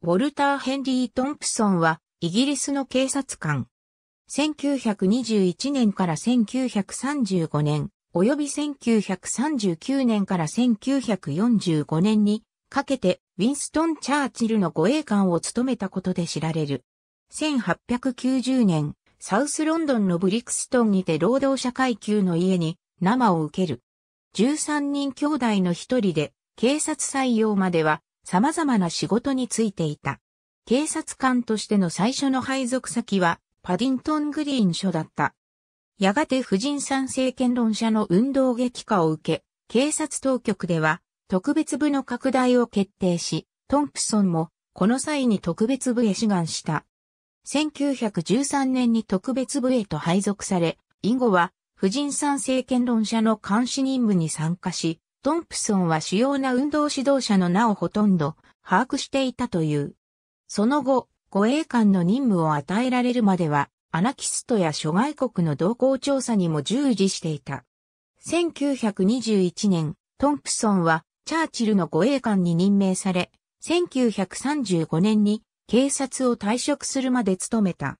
ウォルター・ヘンリー・トンプソンは、イギリスの警察官。1921年から1935年、及び1939年から1945年にかけて、ウィンストン・チャーチルの護衛官を務めたことで知られる。1890年、サウスロンドンのブリクストンにて労働者階級の家に生を受ける。13人兄弟の一人で、警察採用までは様々な仕事に就いていた。警察官としての最初の配属先は、パディントングリーン署だった。やがて婦人参政権論者の運動激化を受け、警察当局では特別部の拡大を決定し、トンプソンもこの際に特別部へ志願した。1913年に特別部へと配属され、以後は婦人参政権論者の監視任務に参加し、トンプソンは主要な運動指導者の名をほとんど把握していたという。その後、護衛官の任務を与えられるまでは、アナキストや諸外国の動向調査にも従事していた。1921年、トンプソンは、チャーチルの護衛官に任命され、1935年に警察を退職するまで務めた。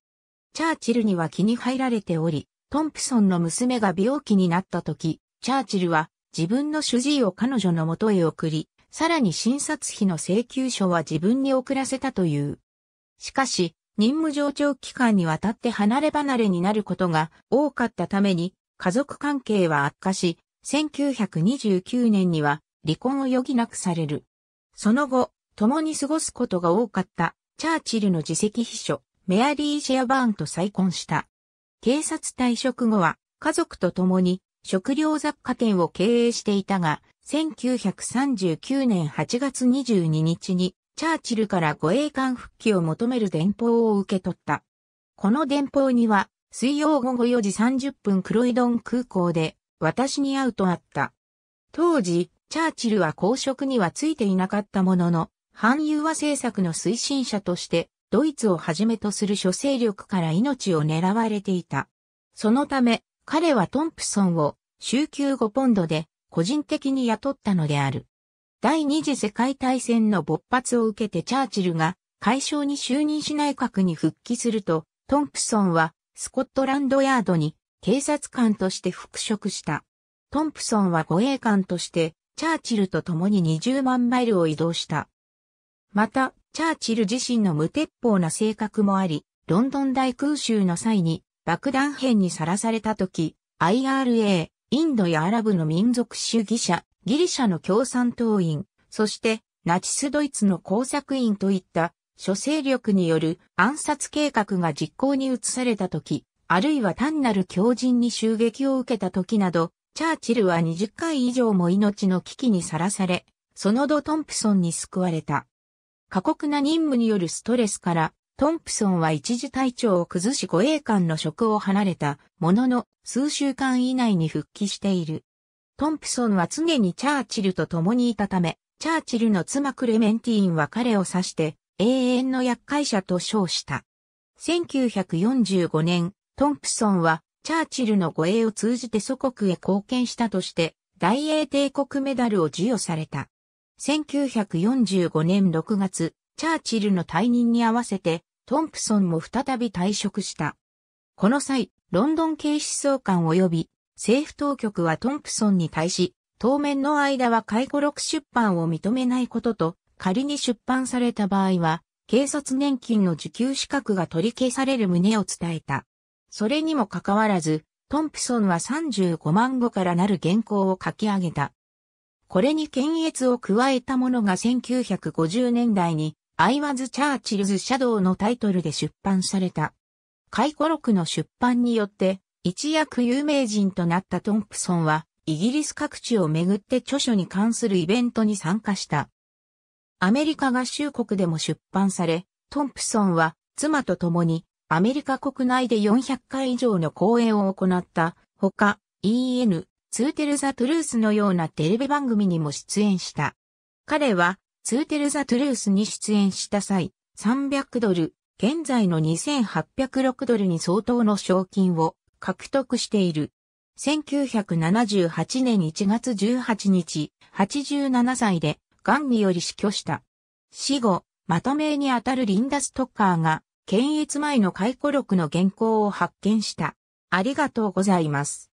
チャーチルには気に入られており、トンプソンの娘が病気になった時、チャーチルは自分の主治医を彼女の元へ送り、さらに診察費の請求書は自分に送らせたという。しかし、任務上長期間にわたって離れ離れになることが多かったために、家族関係は悪化し、1929年には離婚を余儀なくされる。その後、共に過ごすことが多かったチャーチルの自責秘書、メアリー・シェアバーンと再婚した。警察退職後は家族と共に食料雑貨店を経営していたが、1939年8月22日に、チャーチルから護衛艦復帰を求める電報を受け取った。この電報には、水曜午後4時30分クロイドン空港で、私に会うとあった。当時、チャーチルは公職にはついていなかったものの、反融和政策の推進者として、ドイツをはじめとする諸勢力から命を狙われていた。そのため、彼はトンプソンを週休5ポンドで個人的に雇ったのである。第二次世界大戦の勃発を受けてチャーチルが解消に就任し内閣に復帰すると、トンプソンはスコットランドヤードに警察官として復職した。トンプソンは護衛官としてチャーチルと共に20万マイルを移動した。また、チャーチル自身の無鉄砲な性格もあり、ロンドン大空襲の際に爆弾兵にさらされた時、IRA、インドやアラブの民族主義者、ギリシャの共産党員、そしてナチスドイツの工作員といった諸勢力による暗殺計画が実行に移された時、あるいは単なる狂人に襲撃を受けた時など、チャーチルは20回以上も命の危機にさらされ、そのドトンプソンに救われた。過酷な任務によるストレスからトンプソンは一時体調を崩し護衛官の職を離れたものの数週間以内に復帰している。トンプソンは常にチャーチルと共にいたため、チャーチルの妻クレメンティーンは彼を指して永遠の厄介者と称した。1945年、トンプソンはチャーチルの護衛を通じて祖国へ貢献したとして、大英帝国メダルを授与された。1945年6月、チャーチルの退任に合わせて、トンプソンも再び退職した。この際、ロンドン警視総監及び政府当局はトンプソンに対し、当面の間は解雇録出版を認めないことと、仮に出版された場合は、警察年金の受給資格が取り消される旨を伝えた。それにもかかわらず、トンプソンは35万語からなる原稿を書き上げた。これに検閲を加えたものが1950年代にアイワズ・チャーチルズ・シャドウのタイトルで出版された。回顧録の出版によって、一躍有名人となったトンプソンは、イギリス各地をめぐって著書に関するイベントに参加した。アメリカ合衆国でも出版され、トンプソンは妻と共にアメリカ国内で400回以上の講演を行った、ほか EN、ツーテルザ・トゥルースのようなテレビ番組にも出演した。彼はツーテルザ・トゥルースに出演した際、300ドル、現在の2806ドルに相当の賞金を獲得している。1978年1月18日、87歳で、癌により死去した。死後、まとめにあたるリンダ・ストッカーが、検閲前の解雇録の原稿を発見した。ありがとうございます。